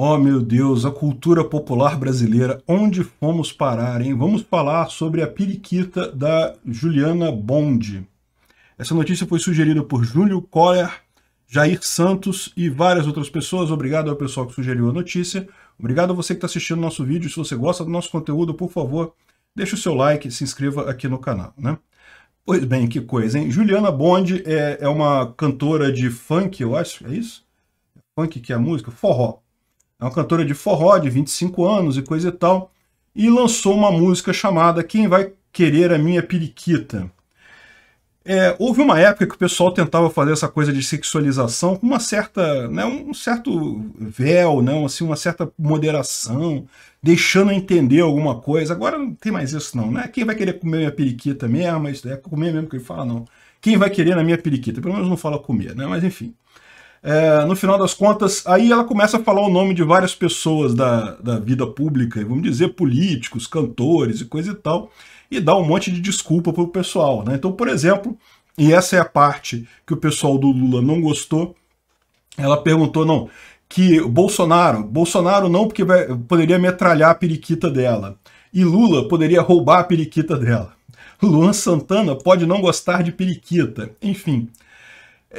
Oh, meu Deus, a cultura popular brasileira, onde fomos parar, hein? Vamos falar sobre a periquita da Juliana Bond. Essa notícia foi sugerida por Júlio Coller, Jair Santos e várias outras pessoas. Obrigado ao pessoal que sugeriu a notícia. Obrigado a você que está assistindo nosso vídeo. Se você gosta do nosso conteúdo, por favor, deixe o seu like e se inscreva aqui no canal, né? Pois bem, que coisa, hein? Juliana Bond é, é uma cantora de funk, eu acho, é isso? Funk que é a música? Forró é uma cantora de forró de 25 anos e coisa e tal. E lançou uma música chamada Quem Vai Querer a Minha Periquita. É, houve uma época que o pessoal tentava fazer essa coisa de sexualização com uma certa, né, um certo véu, né, assim, uma certa moderação, deixando entender alguma coisa. Agora não tem mais isso não, né? Quem vai querer comer minha periquita mesmo? É isso é comer mesmo que ele fala, não. Quem vai querer na minha periquita? Pelo menos não fala comer, né? Mas enfim. É, no final das contas, aí ela começa a falar o nome de várias pessoas da, da vida pública, vamos dizer, políticos, cantores e coisa e tal, e dá um monte de desculpa para o pessoal. Né? Então, por exemplo, e essa é a parte que o pessoal do Lula não gostou, ela perguntou, não, que Bolsonaro, Bolsonaro não porque vai, poderia metralhar a periquita dela, e Lula poderia roubar a periquita dela. Luan Santana pode não gostar de periquita, enfim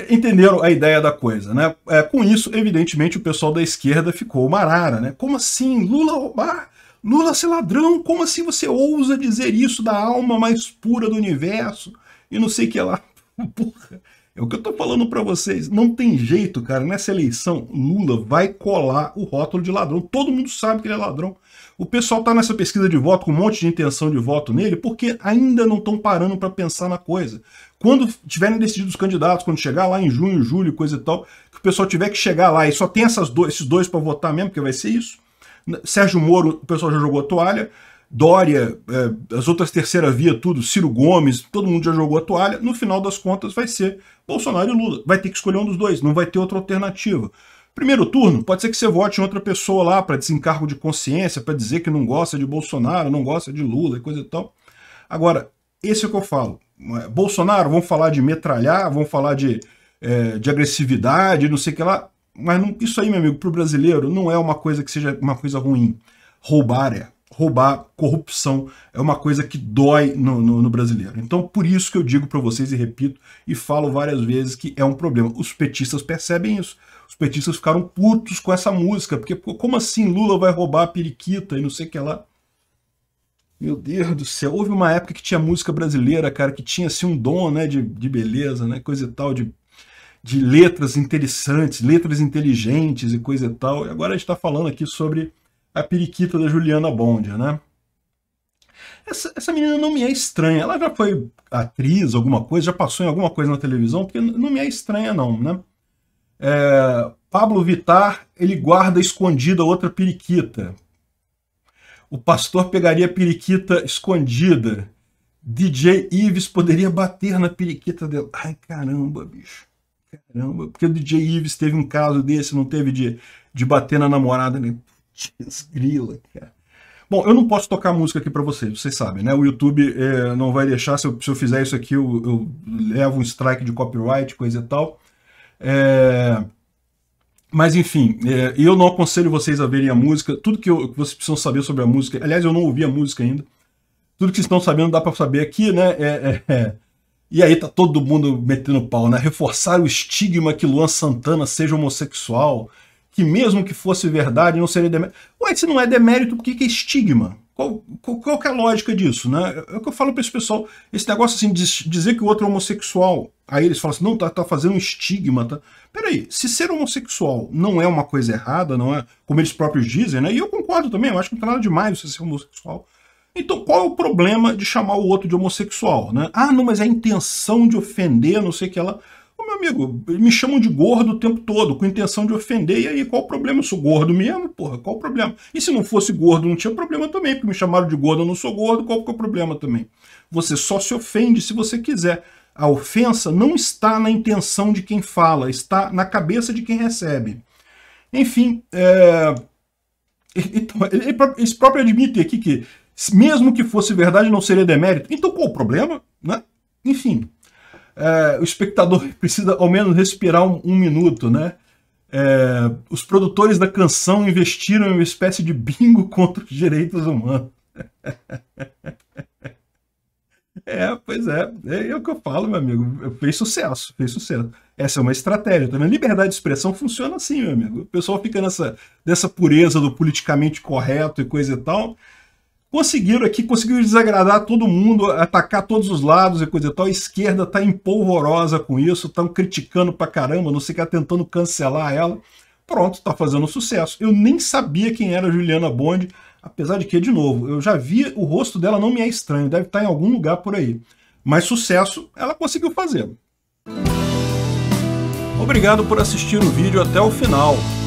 entenderam a ideia da coisa, né? É, com isso, evidentemente, o pessoal da esquerda ficou marara, né? Como assim? Lula roubar? Ah, Lula ser ladrão? Como assim você ousa dizer isso da alma mais pura do universo? E não sei o que lá. Porra, é o que eu tô falando para vocês. Não tem jeito, cara. Nessa eleição, Lula vai colar o rótulo de ladrão. Todo mundo sabe que ele é ladrão. O pessoal tá nessa pesquisa de voto com um monte de intenção de voto nele porque ainda não estão parando para pensar na coisa quando tiverem decididos os candidatos, quando chegar lá em junho, julho, coisa e tal, que o pessoal tiver que chegar lá e só tem essas esses dois para votar mesmo, porque vai ser isso. Sérgio Moro, o pessoal já jogou a toalha. Dória, eh, as outras terceira via, tudo, Ciro Gomes, todo mundo já jogou a toalha. No final das contas, vai ser Bolsonaro e Lula. Vai ter que escolher um dos dois, não vai ter outra alternativa. Primeiro turno, pode ser que você vote em outra pessoa lá para desencargo de consciência, para dizer que não gosta de Bolsonaro, não gosta de Lula e coisa e tal. Agora, esse é o que eu falo. Bolsonaro, vão falar de metralhar, vão falar de, é, de agressividade, não sei o que lá. Mas não, isso aí, meu amigo, para o brasileiro não é uma coisa que seja uma coisa ruim. Roubar é. Roubar, corrupção, é uma coisa que dói no, no, no brasileiro. Então, por isso que eu digo para vocês e repito e falo várias vezes que é um problema. Os petistas percebem isso. Os petistas ficaram putos com essa música, porque como assim Lula vai roubar a periquita e não sei o que lá? Meu Deus do céu, houve uma época que tinha música brasileira, cara, que tinha assim um dom, né, de, de beleza, né, coisa e tal, de, de letras interessantes, letras inteligentes e coisa e tal. E agora a gente está falando aqui sobre a periquita da Juliana Bond, né? Essa, essa menina não me é estranha. Ela já foi atriz, alguma coisa, já passou em alguma coisa na televisão, porque não me é estranha não, né? É, Pablo Vitar, ele guarda escondida outra periquita. O pastor pegaria a periquita escondida. DJ Ives poderia bater na periquita dela. Ai, caramba, bicho. Caramba, porque o DJ Ives teve um caso desse, não teve de, de bater na namorada. Né? Putz, grila, cara. Bom, eu não posso tocar música aqui para vocês, vocês sabem, né? O YouTube é, não vai deixar, se eu, se eu fizer isso aqui, eu, eu, levo um strike de copyright, coisa e tal. É... Mas enfim, é, eu não aconselho vocês a verem a música. Tudo que, eu, que, vocês precisam saber sobre a música, aliás, eu não ouvi a música ainda. Tudo que vocês estão sabendo dá para saber aqui, né? É, é, é, e aí tá todo mundo metendo pau, né? Reforçar o estigma que Luan Santana seja homossexual, que mesmo que fosse verdade, não seria demérito. Ué, se não é demérito, por que, que é estigma? Qual, qual, que é a lógica disso, né? É o que eu falo para esse pessoal, esse negócio assim, de dizer que o outro é homossexual, aí eles falam assim, não, tá, tá fazendo um estigma, tá? Peraí, se ser homossexual não é uma coisa errada, não é, como eles próprios dizem, né? E eu concordo também, eu acho que não tem tá nada demais você ser homossexual. Então qual é o problema de chamar o outro de homossexual, né? Ah, não, mas é a intenção de ofender, não sei o que ela meu amigo, me chamam de gordo o tempo todo, com intenção de ofender, e aí qual o problema? Eu sou gordo mesmo? Porra, qual o problema? E se não fosse gordo, não tinha problema também, porque me chamaram de gordo, eu não sou gordo, qual que é o problema também? Você só se ofende se você quiser. A ofensa não está na intenção de quem fala, está na cabeça de quem recebe. Enfim, é... então, eles próprios admitem aqui que, mesmo que fosse verdade, não seria demérito. Então qual o problema? Né? Enfim, é, o espectador precisa ao menos respirar um, um minuto, né? É, os produtores da canção investiram em uma espécie de bingo contra os direitos humanos. É, pois é. é, é, o que eu falo, meu amigo. Fez sucesso, fez sucesso. Essa é uma estratégia. Tá Liberdade de expressão funciona assim, meu amigo. O pessoal fica nessa dessa pureza do politicamente correto e coisa e tal conseguiram aqui, conseguiram desagradar todo mundo, atacar todos os lados e coisa e tal. A esquerda está empolvorosa com isso, estão criticando pra caramba, não sei que tá tentando cancelar ela. Pronto, está fazendo sucesso. Eu nem sabia quem era Juliana Bond, apesar de que, de novo, eu já vi o rosto dela, não me é estranho, deve estar tá em algum lugar por aí. Mas sucesso ela conseguiu fazer. Obrigado por assistir o vídeo até o final.